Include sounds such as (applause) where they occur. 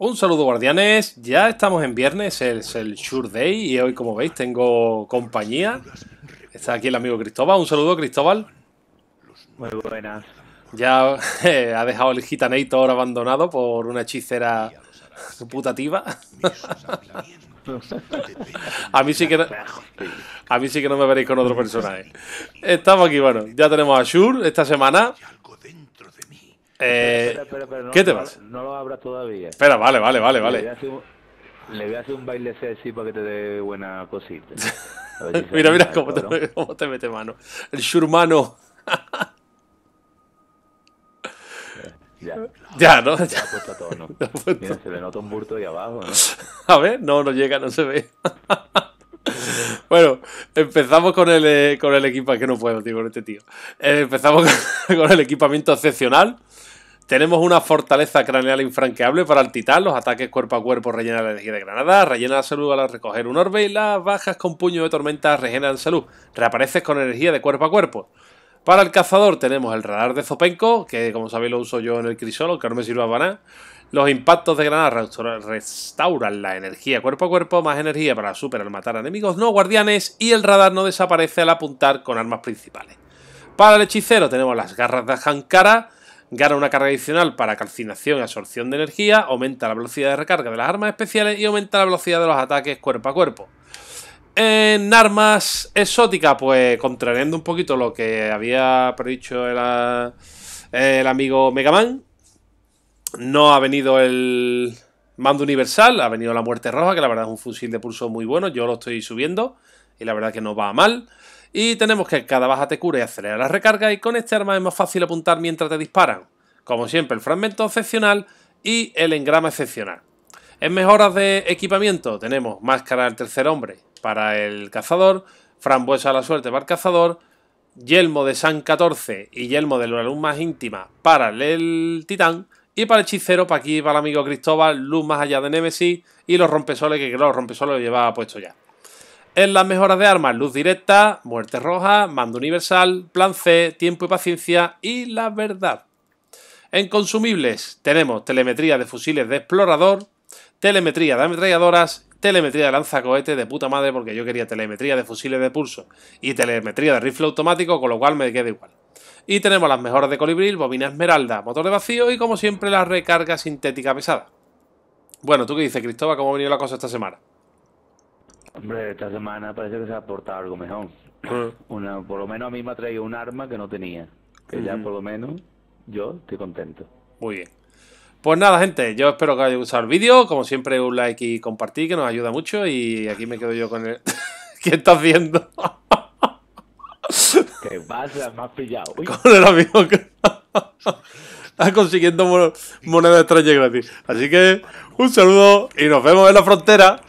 Un saludo guardianes, ya estamos en viernes, es el Sure Day y hoy como veis tengo compañía. Está aquí el amigo Cristóbal, un saludo Cristóbal. Muy buenas. Ya (laughs) eh, ha dejado el ahora abandonado por una hechicera putativa. a mí sí que no, a mí sí que no me veréis con otro personaje. Estamos aquí, bueno, ya tenemos a Shur esta semana. Eh, no, ¿Qué te vas? No lo abras todavía. Espera, vale, vale, vale, vale. Le voy a hacer un, baile sexy para que te dé buena cosita. (laughs) mira, mira cómo te, (laughs) cómo te, mete mano. El shurmano. Ya. (laughs) ya, ¿no? Ya, ha puesto todo, ¿no? Mira, se le nota un burto ahí abajo, ¿no? A ver, no, no llega, no se ve. Bueno, empezamos con el, eh, con el equipo. que no puedo, este tío. Eh, empezamos (laughs) con, el equipamiento excepcional. Tenemos una fortaleza craneal infranqueable para el titán. Los ataques cuerpo a cuerpo rellenan la energía de granada, rellena la salud al recoger un orbe y las bajas con puño de tormenta regeneran salud. Reapareces con energía de cuerpo a cuerpo. Para el cazador tenemos el radar de Zopenco, que como sabéis lo uso yo en el crisol, que no me sirve para nada. Los impactos de granada restauran la energía cuerpo a cuerpo, más energía para super al matar a enemigos no guardianes y el radar no desaparece al apuntar con armas principales. Para el hechicero tenemos las garras de Hankara, gana una carga adicional para calcinación y absorción de energía, aumenta la velocidad de recarga de las armas especiales y aumenta la velocidad de los ataques cuerpo a cuerpo en armas exóticas, pues contrariando un poquito lo que había predicho el, eh, amigo Megaman, no ha venido el mando universal, ha venido la muerte roja, que la verdad es un fusil de pulso muy bueno, yo lo estoy subiendo y la verdad que no va mal. Y tenemos que cada baja te cura y acelera la recarga y con este arma es más fácil apuntar mientras te disparan. Como siempre, el fragmento excepcional y el engrama excepcional. En mejoras de equipamiento tenemos máscara del tercer hombre, para el cazador, frambuesa la suerte para el cazador, yelmo de San 14 y yelmo de la luz más íntima para el titán, y para el hechicero, para aquí, para el amigo Cristóbal, luz más allá de Nemesis y los rompesoles, que los rompesoles lo llevaba puesto ya. En las mejoras de armas, luz directa, muerte roja, mando universal, plan C, tiempo y paciencia y la verdad. En consumibles tenemos telemetría de fusiles de explorador, telemetría de ametralladoras telemetría de cohete de puta madre porque yo quería telemetría de fusiles de pulso y telemetría de rifle automático, con lo cual me queda igual. Y tenemos las mejoras de colibril, bobina esmeralda, motor de vacío y como siempre la recarga sintética pesada. Bueno, ¿tú qué dices, Cristóbal? ¿Cómo ha venido la cosa esta semana? Hombre, esta semana parece que se ha portado algo mejor. Mm. por lo menos a mí me ha traído un arma que no tenía. Que ya por lo menos yo estoy contento. Muy bien. Pues nada, gente, yo espero que os haya gustado el vídeo. Como siempre, un like y compartir, que nos ayuda mucho. Y aquí me quedo yo con el. (laughs) ¿Qué estás viendo? ¿Qué pasa? Me pillado. Con el amigo que... (laughs) Estás consiguiendo moneda extraña gratis. Así que, un saludo y nos vemos en la frontera.